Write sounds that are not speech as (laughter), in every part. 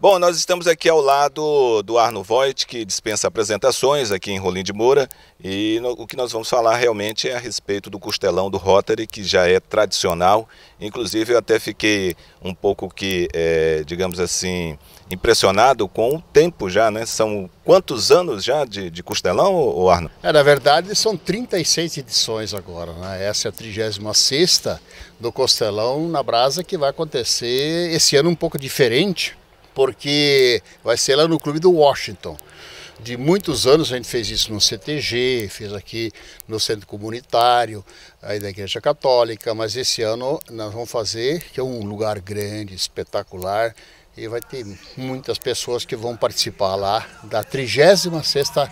Bom, nós estamos aqui ao lado do Arno Voigt, que dispensa apresentações aqui em Rolim de Moura, e no, o que nós vamos falar realmente é a respeito do costelão do Rotary, que já é tradicional. Inclusive, eu até fiquei um pouco que, é, digamos assim, impressionado com o tempo já, né? São quantos anos já de, de costelão, o Arno? É, na verdade, são 36 edições agora, né? Essa é a 36 do costelão na brasa, que vai acontecer esse ano um pouco diferente, porque vai ser lá no Clube do Washington. De muitos anos a gente fez isso no CTG, fez aqui no Centro Comunitário, aí da Igreja Católica, mas esse ano nós vamos fazer, que é um lugar grande, espetacular, e vai ter muitas pessoas que vão participar lá da 36 sexta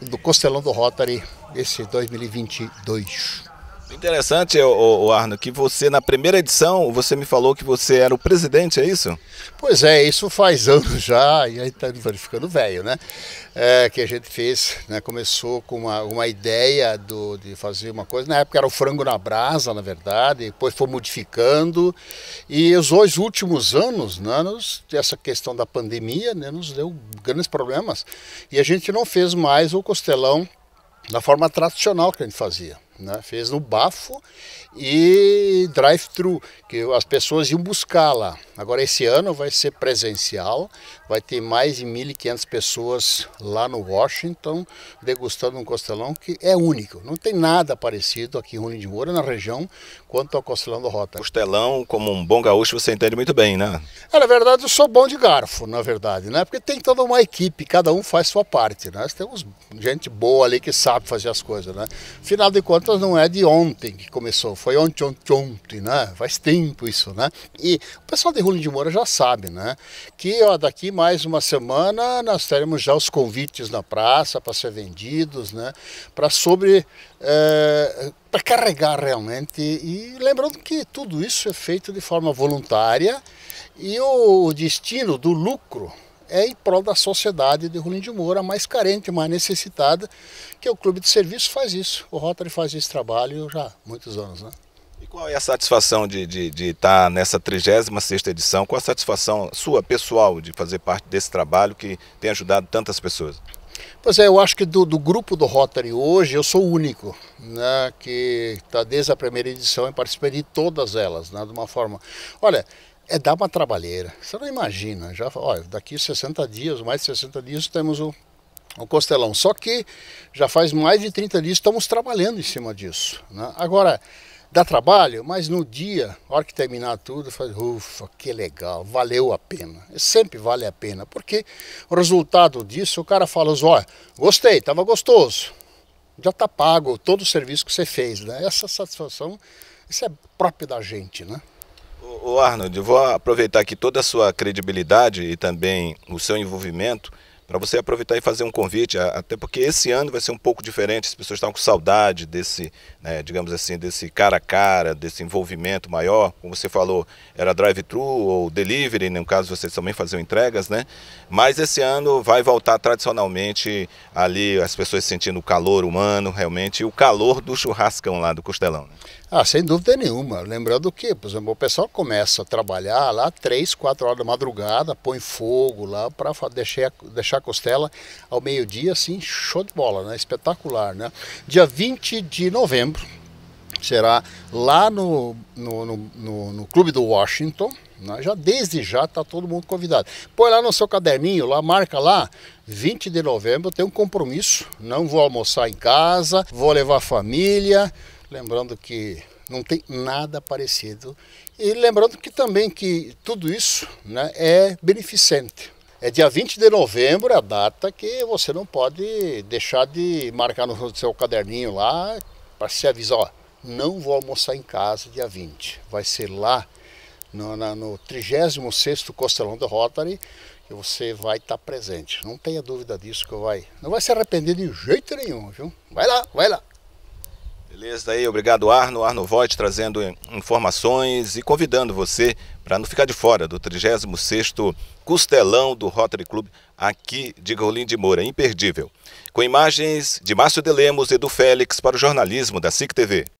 do Costelão do Rotary esse 2022. Interessante, o Arno, que você na primeira edição você me falou que você era o presidente, é isso? Pois é, isso faz (laughs) anos já e aí gente está ficando velho, né? É, que a gente fez, né? começou com uma, uma ideia do, de fazer uma coisa. Na época era o frango na brasa, na verdade. Depois foi modificando e os dois últimos anos, né, nos, essa questão da pandemia, né, nos deu grandes problemas e a gente não fez mais o costelão da forma tradicional que a gente fazia. Né? Fez no bafo e drive-thru, que as pessoas iam buscar lá. Agora esse ano vai ser presencial, vai ter mais de 1.500 pessoas lá no Washington degustando um costelão que é único. Não tem nada parecido aqui em Rune de Moura, na região, quanto ao costelão do Rota. Costelão, como um bom gaúcho, você entende muito bem, né? É, na verdade, eu sou bom de garfo, na verdade, né? Porque tem toda uma equipe, cada um faz sua parte, né? Temos gente boa ali que sabe fazer as coisas, né? Afinal de contas, aspas, não é de ontem que começou, foi ontem, ontem, ontem, né? Faz tempo isso, né? E o pessoal de Rulim de Moura já sabe, né? Que ó, daqui mais uma semana nós teremos já os convites na praça para ser vendidos, né? Para sobre. É, eh, para carregar realmente. E lembrando que tudo isso é feito de forma voluntária e o destino do lucro é em prol da sociedade de Rolim de Moura, mais carente, mais necessitada, que é o clube de serviço faz isso. O Rotary faz esse trabalho já há muitos anos. Né? E qual é a satisfação de, de, de estar nessa 36 edição? Qual a satisfação sua, pessoal, de fazer parte desse trabalho que tem ajudado tantas pessoas? Pois é, eu acho que do, do grupo do Rotary hoje, eu sou o único né, que está desde a primeira edição e participei de todas elas, né, de uma forma... Olha, é dar uma trabalheira. Você não imagina. Já, olha, daqui 60 dias, mais de 60 dias, temos o, o costelão. Só que já faz mais de 30 dias estamos trabalhando em cima disso. Né? Agora, dá trabalho, mas no dia, a hora que terminar tudo, faz, ufa, que legal, valeu a pena. Sempre vale a pena, porque o resultado disso, o cara fala, olha, gostei, estava gostoso. Já está pago todo o serviço que você fez, né? Essa satisfação, isso é próprio da gente, né? O Arnold, eu vou aproveitar aqui toda a sua credibilidade e também o seu envolvimento para você aproveitar e fazer um convite, até porque esse ano vai ser um pouco diferente, as pessoas estão com saudade desse, né, digamos assim, desse cara a cara, desse envolvimento maior, como você falou, era drive-thru ou delivery, no caso vocês também faziam entregas, né? Mas esse ano vai voltar tradicionalmente ali as pessoas sentindo o calor humano, realmente, e o calor do churrascão lá do Costelão. Né? Ah, sem dúvida nenhuma. Lembrando que, por exemplo, o pessoal começa a trabalhar lá três, quatro horas da madrugada, põe fogo lá para deixar, deixar a costela ao meio-dia, assim, show de bola, né? Espetacular, né? Dia 20 de novembro será lá no, no, no, no, no Clube do Washington, né? já desde já está todo mundo convidado. Põe lá no seu caderninho, lá marca lá, 20 de novembro, eu tenho um compromisso, não vou almoçar em casa, vou levar a família, Lembrando que não tem nada parecido. E lembrando que também que tudo isso né, é beneficente. É dia 20 de novembro a data que você não pode deixar de marcar no seu caderninho lá para se avisar, ó, não vou almoçar em casa dia 20. Vai ser lá no, na, no 36º Costelão do Rotary que você vai estar tá presente. Não tenha dúvida disso que vai, não vai se arrepender de jeito nenhum, viu? Vai lá, vai lá. Beleza aí, obrigado Arno, Arno Voit trazendo informações e convidando você para não ficar de fora do 36º Costelão do Rotary Club aqui de Golim de Moura, imperdível. Com imagens de Márcio de Lemos e do Félix para o jornalismo da SIC TV.